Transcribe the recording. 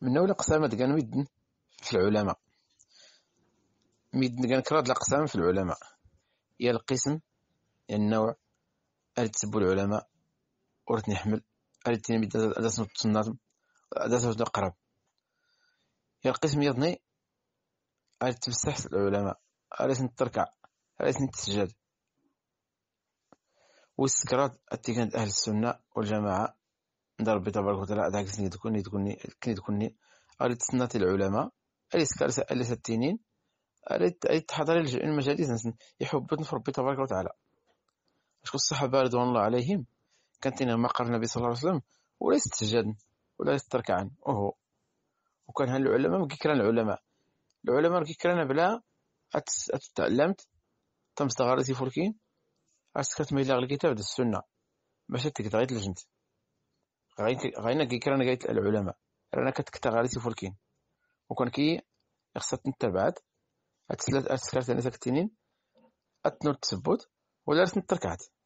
من أول أقسام كان ميدن في العلماء ميدن كان كراد الأقسام في العلماء يا القسم يا النوع أريد تسبو العلماء ورث نحمل أريد تنمي أداس النظم أداس القرب يا القسم يضني أريد تمسح العلماء أريد نتركع أريد نتسجد والسكرات التي كانت أهل السنة والجماعة عند ربي تبارك وتعالى هذاك سني تكوني تكوني كني تكوني اري تسناتي العلماء اري سكارس اري ستينين اري تحضري المجالس نسن يحبتن في ربي تبارك وتعالى شكون الصحابه رضوان الله عليهم كانت ما قال النبي صلى الله عليه وسلم ولا يستسجدن ولا يستركعن اوهو وكان هاد العلماء مكيكران العلماء العلماء مكيكران بلا تعلمت تم استغارتي فولكين عرفت كتميل الكتاب السنه باش تقدر تلجنت غاينا كرانا قايت العلماء رانا كتكتا غاليتي فولكين وكان كي خصها تنتبعات هاد اتسلات هاد انا ساكتينين اتنور التثبت ولا تركعت